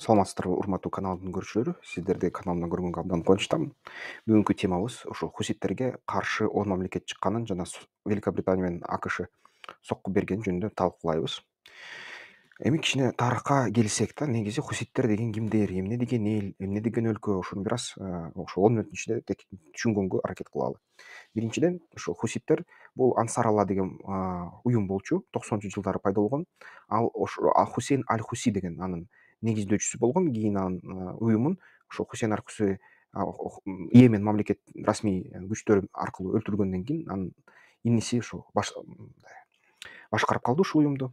саламатсыздар урматтуу каналымдын көрүүчүлөрү сиздерди каналымдан көргөнгө абдан кубанычтамын бүгүнкү темабыз ушул хуситтерге каршы он мамлекет чыкканын жана великобритания менен акш сокку бергени жөнүндө талкуулайбыз эми кичине тарыхка келсек да негизи хуситтер деген кимдер эмне деген эл эмне деген өлкө ушуну бир аз э, ошо он мүнөттүн ичинде түшүнгөнгө аракет кылалы биринчиден ушу хуситтер бул ансарала деген э, уюм болчу токсонунчу жылдары пайда болгон ал ошо хусейн аль хуси деген анын негіздеушісі болған гиенан ұйымын ошо хусейн аркусы йемен мамлекет расмий э, күчтөрү аркылуу өлтүргөндөн кийин анын иниси ушу башкарып калды ушул уюмду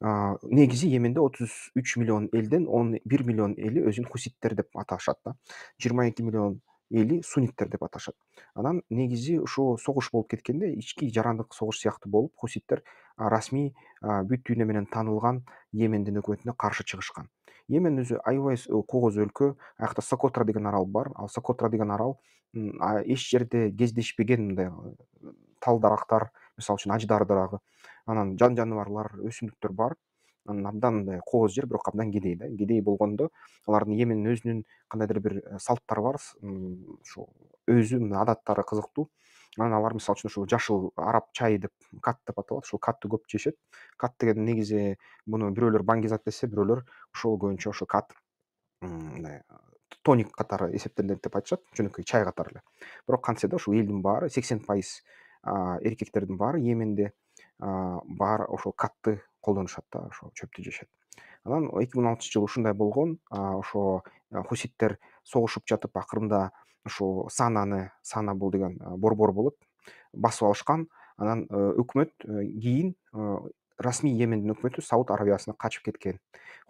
негизи йеменде отуз үч миллион элден он бир миллион эли өзүн хуситтер деп аташат да жыйырма эки миллион эли суниттер деп аташат анан негизи ушул согуш болуп кеткенде ички жарандык согуш сыяктуу болуп хуситтер расмий бүт дүйнө менен таанылган йемендин өкмөтүнө каршы чыгышкан йемен өзү аябай э, кооз өлкө аякта сокотра деген арал бар ал сокотра деген арал эч жерде кездешпеген мындай э, тал дарактар мисалы үчүн аждар дарагы анан жан жаныбарлар өсүмдүктөр бар анан абдан мындай кооз жер бирок абдан кедей да кедей болгондо алардын йемендин өзүнүн кандайдыр бир э, салттары бар ушул өзү мына адаттары кызыктуу аналар мысалы үшін ушул жашыл араб чайы деп кат деп аталат ушул катты көп жешет кат деген негизи муну бирөөлөр бангизат десе бирөөлөр ошол көбүнчө ошо кат мындай тоник катары эсептелинет деп айтышат жөнөкөй чай катары эле бирок кантсе да ушул элдин баары сексен пайыз эркектердин баары йеменде баары ошол катты колдонушат да ошо чөптү жешет анан эки миң он алтынчы жылы ушундай болгон ошо э, хуситтер согушуп жатып акырында ошо сананы сана бул деген э, борбор болот басып алышкан анан э, өкмөт э, кийин расмий йемендин өкмөтү сауд арабиясына качып кеткен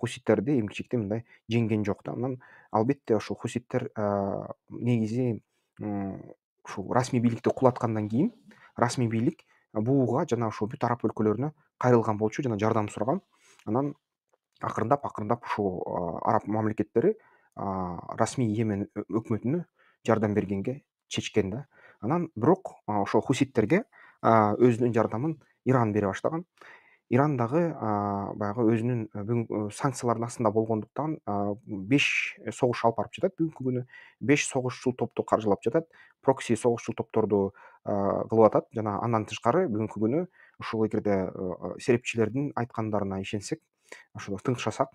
хуситтерди эмгичекте мындай жеңген жок да анан албетте ошо хуситтер негизи ушул расмий бийликти кулаткандан кийин расмий бийлик бууга жана ошо бүт араб өлкөлөрүнө кайрылган болчу жана жардам сураган анан акырындап акырындап ушул араб мамлекеттери расмий йемен өкмөтүнө жардам бергенге чечкен да анан бирок ошол хуситтерге өзүнүн жардамын иран бере баштаган иран дагы баягы өзүнүн санкциялардын астында болгондуктан беш согуш алып барып жатат бүгүнкү күнү беш согушчул топту каржылап жатат прокси согушчул топторду кылып атат жана андан тышкары бүгүнкү күнү ушул эгерде серепчилердин айткандарына ишенсек ошо тыңшасак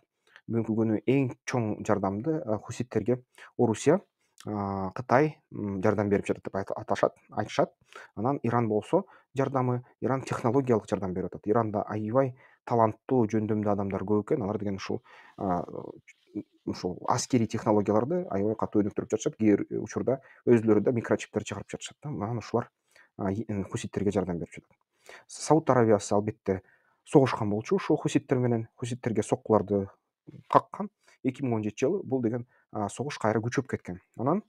бүгүнкү күнү эң чоң жардамды хуситтерге орусия кытай жардам берип жатат деп аташат айтышат анан иран болсо жардамы иран технологиялык жардам берип атат иранда аябай таланттуу жөндөмдүү адамдар көп экен алар деген ушул ушул аскерий технологияларды аябай катуу өнүктүрүп жатышат кээ бир э, учурда өзүлөрү да микрочиптерди чыгарып жатышат да анан ушулар хуситтерге жардам берип жатат сауд арабиясы албетте согушкан болчу ушул хуситтер менен хуситтерге соккуларды каккан эки миң он жетинчи жылы бул деген соғыс қайра көшіп кеткен анан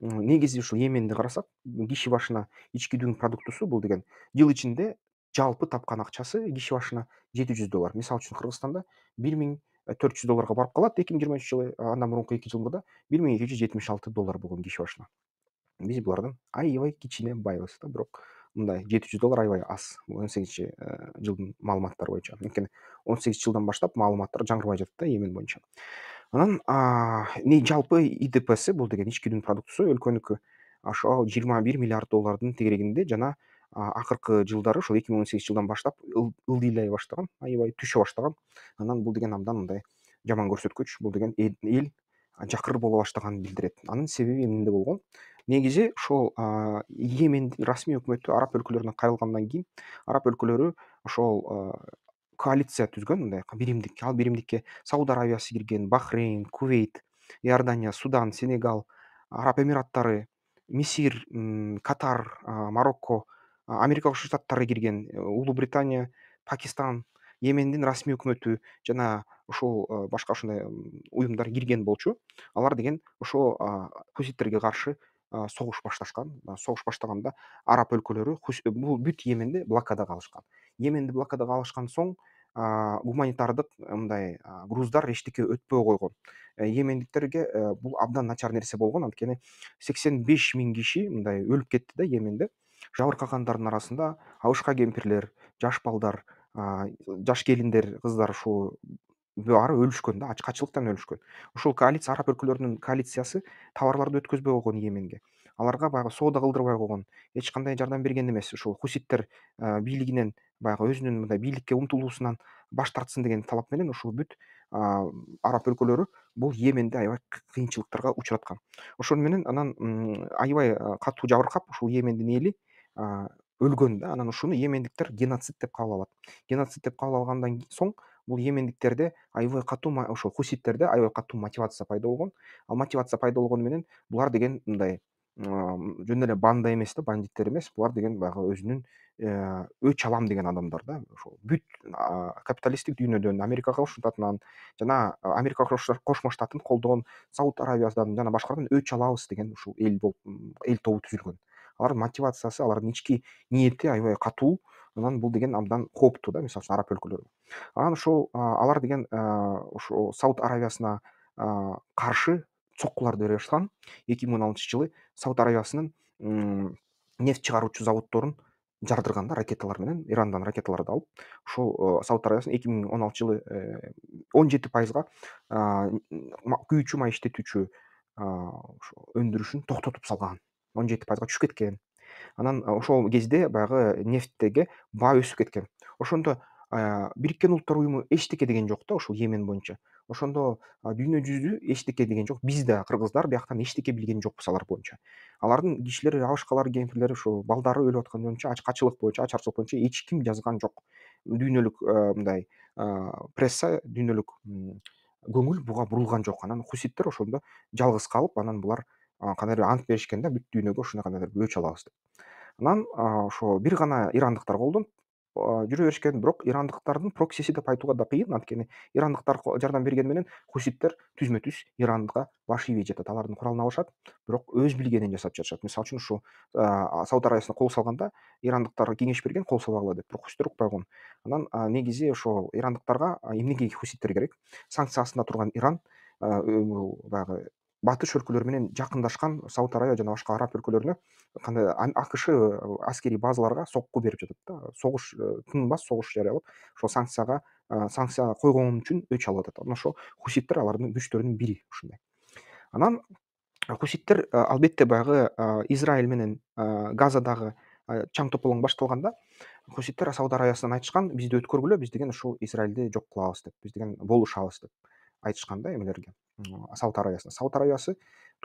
негизи ушул йеменди карасак киши башына ички дүйнүн продуктусу бул деген жыл ичинде жалпы тапкан акчасы киши башына жети жүз доллар мисалы үчүн кыргызстанда бир миң э, төрт жүз долларга барып калат эки миң үчүнчү жылы э, андан мурунку эки жылда бир миң эки жүз жетимиш алты доллар болгон киши башына биз булардан аябай кичине байбыз да бирок мындай жети жүз доллар аябай аз бул он сегизинчи э, жылдын маалыматтары боюнча анткени он сегизинчи жылдан баштап маалыматтар жаңырбай жатат да емен боюнча анан не жалпы идпсы бул деген ички дүйнө продуктусу өлкөнүкү ошол жыйырма бир миллиард доллардын тегерегинде жана акыркы жылдары ошол эки миң он сегизинчи жылдан баштап ылдыйлай баштаган аябай түшө баштаган анан бул деген абдан мындай жаман көрсөткүч бул деген эл жакыр боло баштаганын билдирет анын себеби эмнеде болгон негизи ошол йемендин расмий өкмөтү араб өлкөлөрүнө кайрылгандан кийин араб өлкөлөрү ошол коалиция түзген мындай биримдикке ал биримдикке сауд арабиясы кирген бахрейн кувейт иордания судан сенегал араб эмираттары мисир катар марокко америка кошмо штаттары кирген э, Британия, пакистан йемендин расмий өкмөтү жана ошол башка ушундай уюмдар кирген болчу алар деген ошо хуситтерге каршы согуш башташкан согуш баштаганда араб өлкөлөрү бул бүт йеменди блокадага алышкан йеменди блокадага алышкан соң гуманитардык э, мындай груздар эчтеке өтпөй койгон э, йемендиктерге э, бул абдан начар нерсе болгон анткени сексен беш миң киши мындай өлүп кетти да йеменде жабыркагандардын арасында абышка кемпирлер жаш балдар жаш келиндер кыздар ушул баары өлүшкөн да ачкачылыктан өлүшкөн ушул коалиция араб өлкөлөрүнүн коалициясы товарларды өткөзбөй койгон йеменге аларга баягы соода кылдырбай койгон ешқандай жардам берген эмес ушул хуситтер э, бийлигинен баягы өзүнүн мындай бийликке умтулуусунан баш тартсын деген талап менен ушул бүт араб өлкөлөрү бул йеменди аябай кыйынчылыктарга учураткан ошону менен анан аябай э, катуу жабыркап ушул йемендин эли өлгөн да анан ушуну йемендиктер геноцид деп кабыл алат геноцид деп кабыл алгандан соң бул йемендиктерде аябай катуу ошо хуситтерде аябай катуу мотивация пайда болгон ал мотивация пайда болгону менен булар деген мындай жөн эле банда эмес да бандиттер эмес булар деген баягы өзүнүн өч алам деген адамдар да ошол бүт капиталисттик дүйнөдөн америка кошмо штатынан жана америка кошмо штатын колдогон сауд арабиясынан жана башкалардан өч алабыз деген ушул эл болуп эл тобу түзүлгөн алардын мотивациясы алардын ички ниети аябай катуу анан бул деген абдан кооптуу да мисалы үчүн араб өлкөлөрү анан ошол алар деген ошо сауд арабиясына каршы соққыларды бере он 2016 жылы сауд арабиясының нефть шығарушы зауыттарын жардырған да ракеталарменен ирандан ракеталарды алып ошол э, сауд арабиясын эки миң он алтынчы жылы э, он жети пайызга күйүүчү май иштетүүчү ошо өндүрүшүн токтотуп салган он жети пайызга түшүп кеткен анан ошол э, кезде баягы нефттеги баа өсүп кеткен ошондо бириккен улуттар уюму эчтеке деген жок да ошол йемен боюнча ошондо дүйнө жүзү эчтеке деген жок биз да кыргыздар бияктан эчтеке билген жокпуз алар боюнча алардын кишилери абышкалары кемпирлери ушу балдары өлүп аткан боюнча ачкачылык боюнча ачарчылык боюнча эч ким жазган жок дүйнөлүк мындай пресса дүйнөлүк көңүл буга бурулган жок анан хуситтер ошондо жалгыз калып анан булар кандайдыр ант беришкен да бүт дүйнөгө ушундай кандайдыр өч алабыз деп анан ошо бир гана ирандыктар колдон жүрө беришкен бирок ирандықтардың проксиси деп айтууга да кыйын анткени ирандықтар жардам менен хуситтер түзмө түз баш ийбей жатат алардын куралын алышат бирок өз билгенин жасап жатышат мисалы үчүн ушул сауд арабиясына қол салғанда ирандыктар кеңеш берген қол салбагыла деп бирок хуситтер ұқпай койгон анан ә, негизи ошол ирандыктарга эмнеге хуситтер керек санкция астында турган иран баягы батыш өлкөлөрү менен жакындашкан сауд арабия жана башка араб өлкөлөрүнө кандай э, акш аскерий э, базаларга сокку берип жатат да согуш тынбас э, согуш жарыялап ошол санкцияга санкция койгон үчүн өч алып атат анан ошо хуситтер алардын күчтөрүнүн бири ушундай анан хуситтер албетте баягы израиль менен газадагы чаң тополоң башталганда хуситтер сауд арабиясынан айтышкан бизди өткөргүлө биз деген ушул израилди жок кылабыз деп биз деген болушабыз деп айтышқан да эмелерге сауд арабиясына сауд арабиясы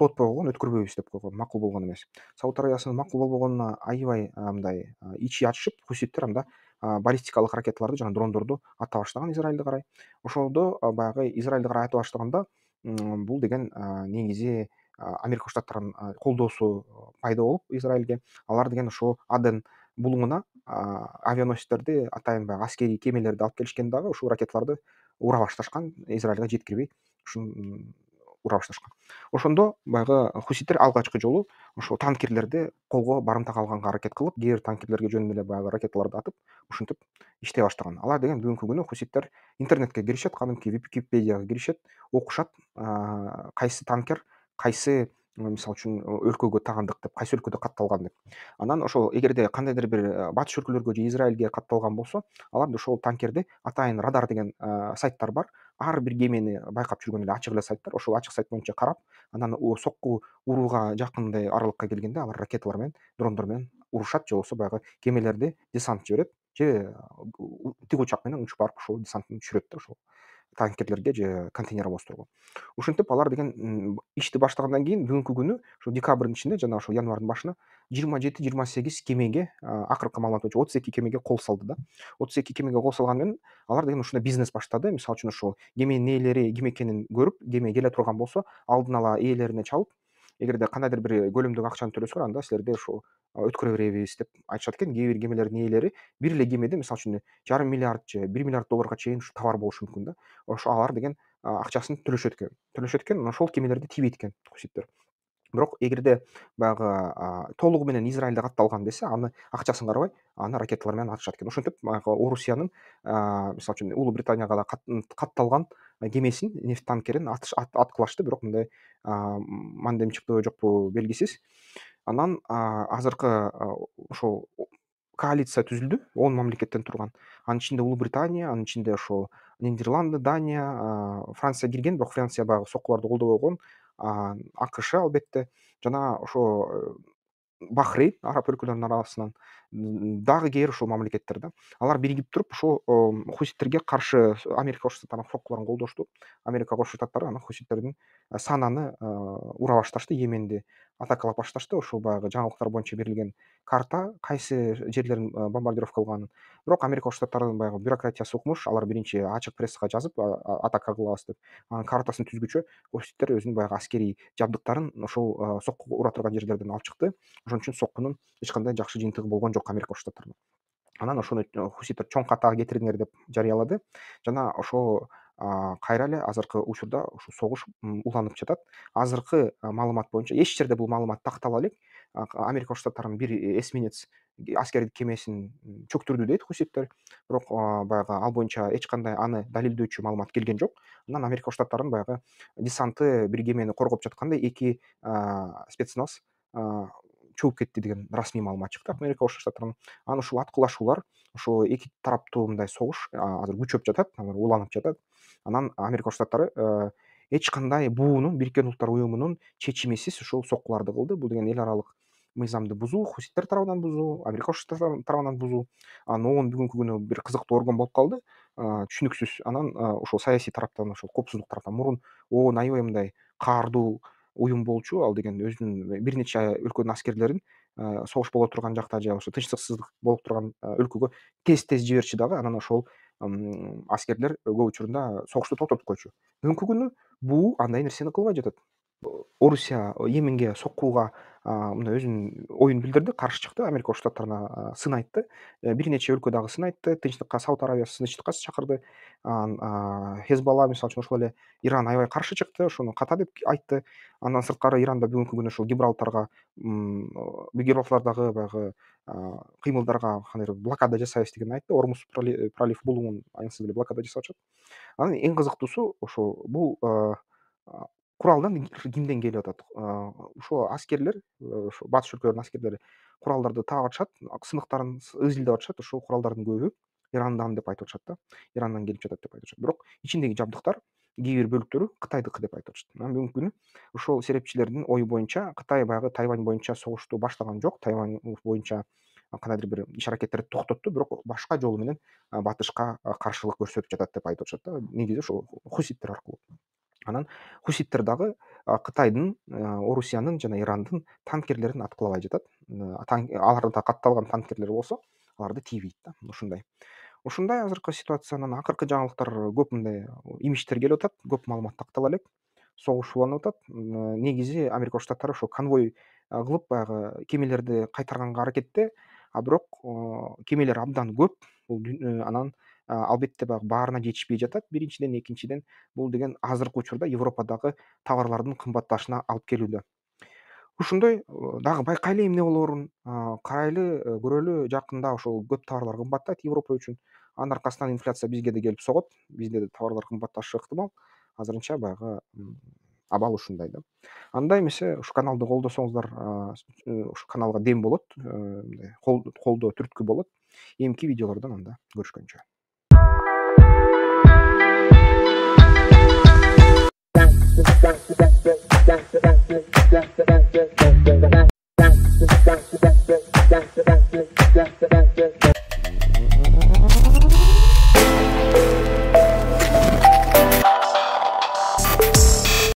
тот болған өткөрбөйбүз деп қойған мақұл болған емес сауд арабиясынын мақұл болғанына аябай мындай ичи атышып хуситтер анда баллистикалық ракеталарды жана дрондорды ата баштаған израильді қарай ошондо баягы Израильді карай ата баштаганда бул деген негизи америка штаттарынын колдоосу пайда болуп израилге алар деген ошо аден булуңуна авианосецтерди атайын баягы аскерий кемелерди алып келишкен дагы ушул ракеталарды ура ташкан израилга жеткирбей ушун урабаш ташкан ошондо баягы хуситтер алгачкы жолу ошо танкерлерди колго барымта калганга аракет кылып кээ бир танкерлерге жөн эле баягы ракеталарды атып ушинтип иштей баштаган алар деген бүгүнкү күнү хуситтер интернетке киришет кадимки википедияга киришет окушат кайсы танкер кайсы мисалы үчүн э, өлкөгө таандык деп кайсы өлкөдө катталган деп анан ошол эгерде кандайдыр бир э, батыш өлкөлөргө же израилге катталган болсо алар ошол танкерди атайын радар деген э, сайттар бар ар бир кемени байкап жүргөн эле ачык эле сайттар ошол ачык сайт боюнча карап анан сокку урууга жакындай аралыкка келгенде алар ракеталар менен дрондор менен урушат же болбосо баягы кемелерди десант жиберет же тик учак менен учуп барып ошол десантын түшүрөт да ошол танкерлерге же контейнер ауыстыруға алар деген ишти баштагандан кийин бүгүнкү күнү ушу декабрдын ичинде жана ошо январдын башына жыйырма жети жыйырма сегиз кемеге акыркы маалымат боюнча отуз эки кемеге кол салды да отуз эки кемеге кол салганы менен алар деген ушундай бизнес баштады мисалы үчүн ошол кеменин ээлери ким экенин көрүп кеме келе турган болсо алдын ала ээлерине чалып егер де қандайдыр бір э, көлемдік ақшаны ғой анда сіздерде ошол өткөрө беребиз деп айтышат экен кээ бир кемелердин ээлери бир эле кемеде мисалы үчүн э, жарым миллиард же э, бир миллиард долларга чейин ушу товар болушу мүмкүн да ошо алар деген акчасын төлөшөт экен төлөшөт экен ошол кемелерде тийбейт экен бірақ эгерде баяғы ә, толығыменен израильде катталган десе аны ақшасын қарабай аны ракеталармен атып жатыр екен ошентип баягы орусиянын ә, мисалы үчүн улыбританияга да катталган кемесин нефть танкерин аткылашты бирок мындай ә, чыктыбы жокпу белгисиз анан азыркы ошол коалиция түзүлдү он мамлекеттен турган анын ичинде британия анын ичинде ошол нидерланды дания франция кирген бирок франция баягы соккуларды колдобой койгон акш албетте жана ошо э, бахрейн араб өлкөлөрүнүн арасынан дагы кээ бир ушул мамлекеттер да алар биригип туруп ошол хуситтерге каршы э, америка кошмо штаттарынын фоккаларын колдошту америка кошмо штаттары анан хуситтердин э, сананы э, ура башташты йеменди атакалап башташты ошол баягы жаңылыктар боюнча берилген карта кайсы жерлерин кылганын бирок америка кошмо штаттарынын баягы бюрократиясы укмуш алар биринчи ачык прессага жазып атака кылабыз деп анан картасын түзгүчө хуситтер өзүнүн баягы аскерий жабдыктарын ошол сокку ура турган жерлерден алып чыкты ошон үчүн соккунун эч кандай жакшы жыйынтыгы болгон жок америка штаттарына анан ошону хуситтер чоң каттагы кетириңер деп жарыялады жана ошо кайра эле азыркы учурда ушу согуш уланып жатат азыркы э, маалымат боюнча эч жерде бул маалымат тактала элек америка штаттарынын бир э, эсминец аскердик кемесин чөктүрдү дейт хуситтер бирок баягы ал боюнча эч кандай аны далилдөөчү маалымат келген жок анан америка штаттарынын баягы десанты бир кемени коргоп жатканда эки спецназ чөгіп кетті деген расми маалымат чыкты америка кошмо штаттарынан анан ушул аткылашуулар ошо эки тараптуу мындай согуш азыр күчөп жатат уланып жатат анан америка штаттары эч кандай буунун бириккен улуттар уюмунун чечимисиз ушул соккуларды кылды бул деген эл аралык мыйзамды бузуу хуситтер тарабынан бузуу америка штаттары тарабынан бузуу анан оон бүгүнкү күнү бир кызыктуу орган болуп калды түшүнүксүз анан ошол саясий тараптан ошол коопсуздук тараптан мурун оон аябай мындай каардуу уюм болчу ал деген өзүнүн э, бир нече өлкөнүн аскерлерин э, согуш боло турган жакта же ошо тынчтыксыздык болуп турган өлкөгө э, тез тез жиберчү дагы анан ошол аскерлер көп учурунда согушту токтотуп койчу бүгүнкү күнү буу андай нерсени кылбай жатат Орусия Йеменге соккууга мына өзүнүн ойын билдирди, қарсы чыкты, Америка Штаттарына сын айтты. Бир нече өлкө дагы сын айтты. Тынчтыкка Сауд Арабиясы тынчтыкка чакырды. Анан Хезбалла мисалы үчүн ошол эле Иран аябай қарсы чыкты, ошону ката деп айтты. Андан сырткары Иранда бүгүнкү күнү ушул Гибралтарга Гибралтардагы баягы кыймылдарга кандайдыр блокада жасайбыз деген айтты. Ормуз пролив болуун аясында эле блокада жасап атышат. Анан эң кызыктуусу ошо бул куралдан кимден келип атат ушул аскерлер ошо э, батыш өлкөлөрдүн аскерлери куралдарды таап атышат сыныктарын изилдеп атышат ушул куралдардын көбү ирандан деп айтып атышат да ирандан келип жатат деп айтып атышат бирок ичиндеги жабдыктар кээ бир бөлүктөрү кытайдыкы деп айтып атышат анан бүгүнкү күнү ошол серепчилердин ою боюнча кытай баягы тайвань боюнча согушту баштаган жок тайвань боюнча кандайдыр бир иш аракеттерди токтотту бирок башка жолу менен батышка каршылык көрсөтүп жатат деп айтып атышат да негизи ошол хуситтер аркылуу анан хуситтердагы кытайдын орусиянын жана ирандын танкерлерин аткылабай жатат аларда катталган танкерлер болсо аларды тийбейт да ушундай ушундай азыркы ситуация анан акыркы жаңылыктар көп мындай имиштер келип атат көп маалымат тактала элек согуш уланып атат негизи америка штаттары ошо конвой кылып баягы кемелерди кайтарганга аракетте а бирок кемелер абдан көп бул э, анан албетте баягы баарына жетишпей жатат биринчиден экинчиден бул деген азыркы учурда европадагы товарлардын кымбатташына алып келүүдө ушундой э, дагы байкайлы эмне болоорун э, карайлы э, көрөлү жакында ошол көп товарлар кымбаттайт европа үчүн анын аркасынан инфляция бизге да келип согот бизде да товарлар кымбатташы ыктымал азырынча баягы абал ушундай да анда эмесе ушу каналды колдосоңуздар ушу каналга дем болот мындай колдоо түрткү болот эмки видеолордон анда көрүшкөнчө Thank you.